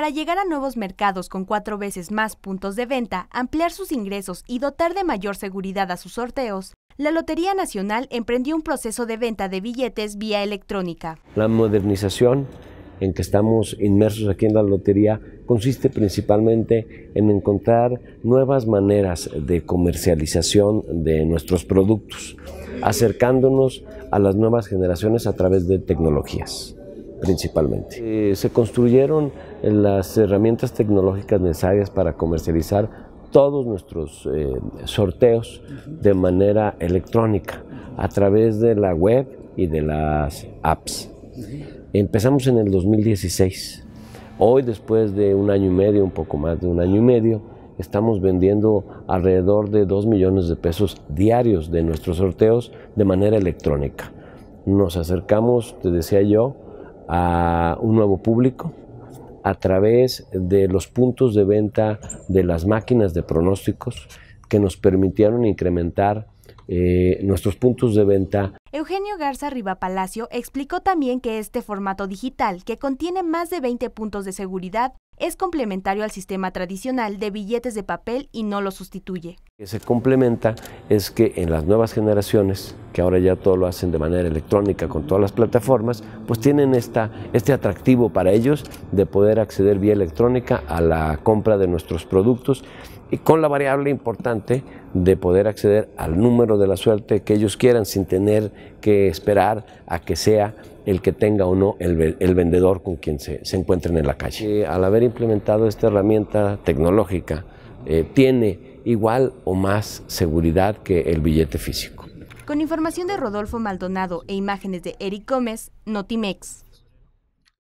Para llegar a nuevos mercados con cuatro veces más puntos de venta, ampliar sus ingresos y dotar de mayor seguridad a sus sorteos, la Lotería Nacional emprendió un proceso de venta de billetes vía electrónica. La modernización en que estamos inmersos aquí en la lotería consiste principalmente en encontrar nuevas maneras de comercialización de nuestros productos, acercándonos a las nuevas generaciones a través de tecnologías principalmente. Eh, se construyeron las herramientas tecnológicas necesarias para comercializar todos nuestros eh, sorteos de manera electrónica a través de la web y de las apps. Empezamos en el 2016. Hoy, después de un año y medio, un poco más de un año y medio, estamos vendiendo alrededor de 2 millones de pesos diarios de nuestros sorteos de manera electrónica. Nos acercamos, te decía yo, a un nuevo público a través de los puntos de venta de las máquinas de pronósticos que nos permitieron incrementar eh, nuestros puntos de venta. Eugenio Garza Palacio explicó también que este formato digital, que contiene más de 20 puntos de seguridad, es complementario al sistema tradicional de billetes de papel y no lo sustituye. que se complementa es que en las nuevas generaciones que ahora ya todo lo hacen de manera electrónica con todas las plataformas, pues tienen esta, este atractivo para ellos de poder acceder vía electrónica a la compra de nuestros productos y con la variable importante de poder acceder al número de la suerte que ellos quieran sin tener que esperar a que sea el que tenga o no el, vendedor con quien se, se, encuentren en la calle. al haber implementado esta herramienta tecnológica, eh, tiene igual o más seguridad que el billete físico. Con información de Rodolfo Maldonado e imágenes de Eric Gómez, Notimex.